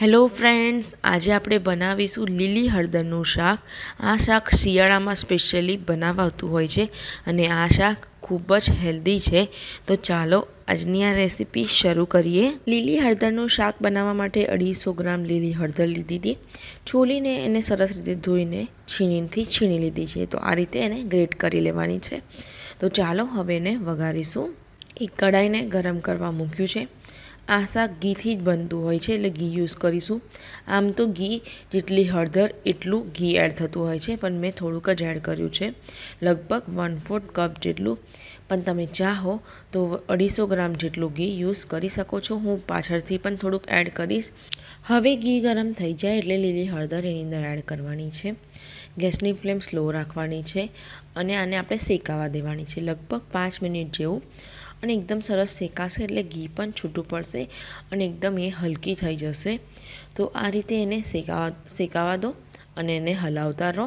hello friends આજે આપણે બનાવીશું લીલી હળદરનું શાક આ શાક શિયાળામાં સ્પેશિયલી બનાવાતું હોય છે અને આ શાક ખૂબ જ હેલ્ધી છે તો ચાલો આજની આ રેસીપી શરૂ કરીએ લીલી હળદરનું શાક બનાવવા માટે અઢીસો ગ્રામ લીલી હળદર લીધી હતી છોલીને એને સરસ રીતે ધોઈને છીણીથી છીણી લીધી છે તો આ રીતે એને ગ્રેટ કરી લેવાની છે તો ચાલો હવે એને વઘારીશું એક કઢાઈને ગરમ કરવા મૂક્યું છે આશા ઘીથી જ બનતું હોય છે એટલે ઘી યુઝ કરીશું આમ તો ઘી જેટલી હળદર એટલું ઘી એડ થતું હોય છે પણ મેં થોડુંક જ એડ કર્યું છે લગભગ વન ફોર્થ કપ જેટલું પણ તમે ચાહો તો અઢીસો ગ્રામ જેટલું ઘી યુઝ કરી શકો છો હું પાછળથી પણ થોડુંક એડ કરીશ હવે ઘી ગરમ થઈ જાય એટલે લીલી હળદર એની અંદર એડ કરવાની છે ગેસની ફ્લેમ સ્લો રાખવાની છે અને આને આપણે શેકાવા દેવાની છે લગભગ પાંચ મિનિટ જેવું અને એકદમ સરસ શેકાશે એટલે ઘી પણ છૂટું પડશે અને એકદમ એ હલકી થઈ જશે તો આ રીતે એને શેકાવા શેકાવા દો અને એને હલાવતા રહો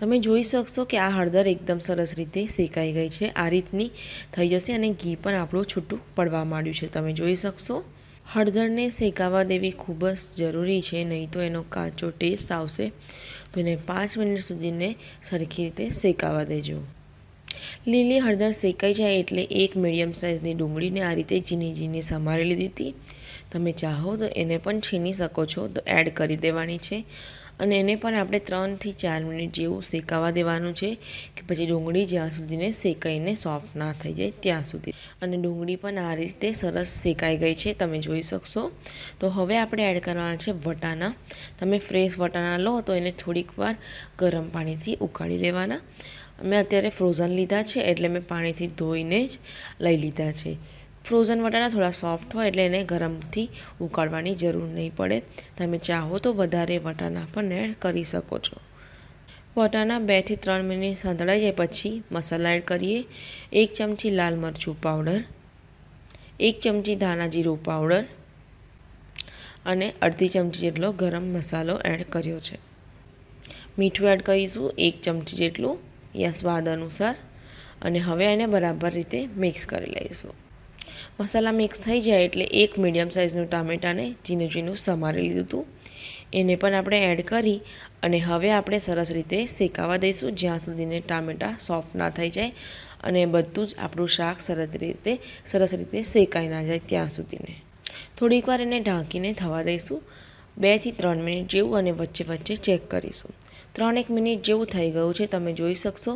તમે જોઈ શકશો કે આ હળદર એકદમ સરસ રીતે શેકાઈ ગઈ છે આ રીતની થઈ જશે અને ઘી પણ આપણું છૂટું પડવા માંડ્યું છે તમે જોઈ શકશો હળદરને શેકાવા દેવી ખૂબ જ જરૂરી છે નહીં તો એનો કાચો ટેસ્ટ આવશે તો એને પાંચ મિનિટ સુધીને સરખી રીતે શેકાવા દેજો લીલી હળદર શેકાઈ જાય એટલે એક મીડિયમ સાઇઝની ડુંગળીને આ રીતે ઝીણી જીની સમારી લીધી હતી તમે ચાહો તો એને પણ છીની શકો છો તો એડ કરી દેવાની છે અને એને પણ આપણે ત્રણથી ચાર મિનિટ જેવું શેકાવા દેવાનું છે કે પછી ડુંગળી જ્યાં સુધીને શેકાઈને સોફ્ટ ના થઈ જાય ત્યાં સુધી અને ડુંગળી પણ આ રીતે સરસ શેકાઈ ગઈ છે તમે જોઈ શકશો તો હવે આપણે એડ કરવાના છે વટાણા તમે ફ્રેશ વટાણા લો તો એને થોડીક વાર ગરમ પાણીથી ઉકાળી લેવાના મેં અત્યારે ફ્રોઝન લીધા છે એટલે મેં પાણીથી ધોઈને જ લઈ લીધા છે ફ્રોઝન વટાણા થોડા સોફ્ટ હોય એટલે એને ગરમથી ઉકાળવાની જરૂર નહીં પડે તમે ચાહો તો વધારે વટાણા પણ એડ કરી શકો છો વટાણા બેથી ત્રણ મિનિટ સંતળાઈ જાય પછી મસાલા એડ કરીએ એક ચમચી લાલ મરચું પાવડર એક ચમચી ધાણા જીરું પાવડર અને અડધી ચમચી જેટલો ગરમ મસાલો એડ કર્યો છે મીઠું એડ કરીશું એક ચમચી જેટલું યા સ્વાદ અનુસાર અને હવે એને બરાબર રીતે મિક્સ કરી લઈશું મસાલા મિક્સ થઈ જાય એટલે એક મીડિયમ સાઇઝનું ટામેટાને ઝીનું ઝીનું સમારી લીધું હતું એને પણ આપણે એડ કરી અને હવે આપણે સરસ રીતે શેકાવા દઈશું જ્યાં સુધીને ટામેટાં સોફ્ટ ના થઈ જાય અને બધું જ આપણું શાક સરસ રીતે સરસ રીતે શેકાઈ ના જાય ત્યાં સુધીને થોડીકવાર એને ઢાંકીને થવા દઈશું બેથી ત્રણ મિનિટ જેવું અને વચ્ચે વચ્ચે ચેક કરીશું ત્રણેક મિનિટ જેવું થઈ ગયું છે તમે જોઈ શકશો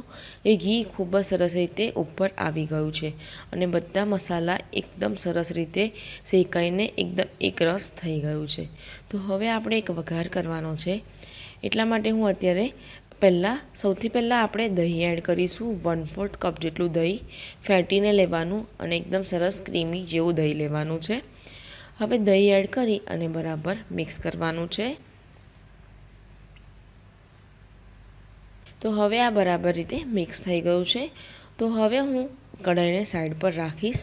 એ ઘી ખૂબ જ સરસ રીતે ઉપર આવી ગયું છે અને બધા મસાલા એકદમ સરસ રીતે શેકાઈને એકદમ એકરસ થઈ ગયું છે તો હવે આપણે એક વઘાર કરવાનો છે એટલા માટે હું અત્યારે પહેલાં સૌથી પહેલાં આપણે દહીં એડ કરીશું વન ફોર્થ કપ જેટલું દહીં ફેટીને લેવાનું અને એકદમ સરસ ક્રીમી જેવું દહીં લેવાનું છે હવે દહીં એડ કરી અને બરાબર મિક્સ કરવાનું છે તો હવે આ બરાબર રીતે મિક્સ થઈ ગયું છે તો હવે હું કઢાઈને સાઈડ પર રાખીશ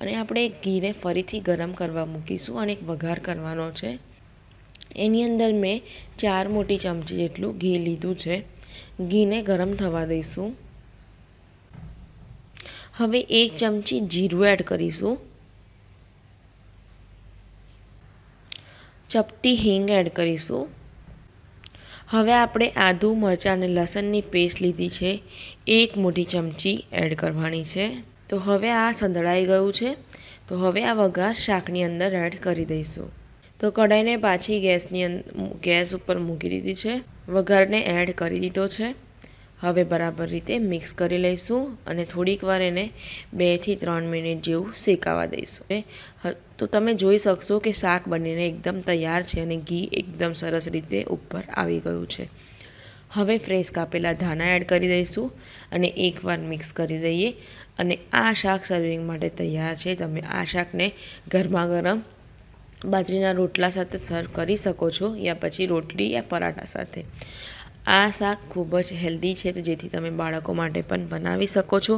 અને આપણે ઘીને ફરીથી ગરમ કરવા મૂકીશું અને એક વઘાર કરવાનો છે એની અંદર મેં ચાર મોટી ચમચી જેટલું ઘી લીધું છે ઘીને ગરમ થવા દઈશું હવે એક ચમચી જીરું એડ કરીશું ચપટી હિંગ એડ કરીશું હવે આપણે આદુ મરચાં અને લસણની પેસ્ટ લીધી છે એક મોટી ચમચી એડ કરવાની છે તો હવે આ સંધળાઈ ગયું છે તો હવે આ વઘાર શાકની અંદર એડ કરી દઈશું તો કઢાઈને પાછી ગેસની ગેસ ઉપર મૂકી દીધી છે વઘારને એડ કરી દીધો છે હવે બરાબર રીતે મિક્સ કરી લઈશું અને થોડીક વાર એને બેથી ત્રણ મિનિટ જેવું શેકાવા દઈશું તો તમે જોઈ શકશો કે શાક બનીને એકદમ તૈયાર છે અને ઘી એકદમ સરસ રીતે ઉપર આવી ગયું છે હવે ફ્રેશ કાપેલા ધાણા એડ કરી દઈશું અને એકવાર મિક્સ કરી દઈએ અને આ શાક સર્વિંગ માટે તૈયાર છે તમે આ શાકને ગરમા ગરમ બાજરીના રોટલા સાથે સર્વ કરી શકો છો યા પછી રોટલી યા પરાઠા સાથે આ શાક ખૂબ જ હેલ્ધી છે તો જેથી તમે બાળકો માટે પણ બનાવી શકો છો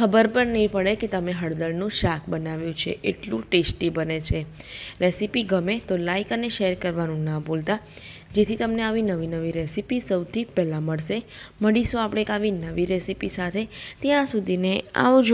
ખબર પણ નહીં પડે કે તમે હળદરનું શાક બનાવ્યું છે એટલું ટેસ્ટી બને છે રેસીપી ગમે તો લાઇક અને શેર કરવાનું ના ભૂલતા જેથી તમને આવી નવી નવી રેસીપી સૌથી પહેલાં મળશે મળીશું આપણે એક આવી નવી રેસીપી સાથે ત્યાં સુધીને આવજો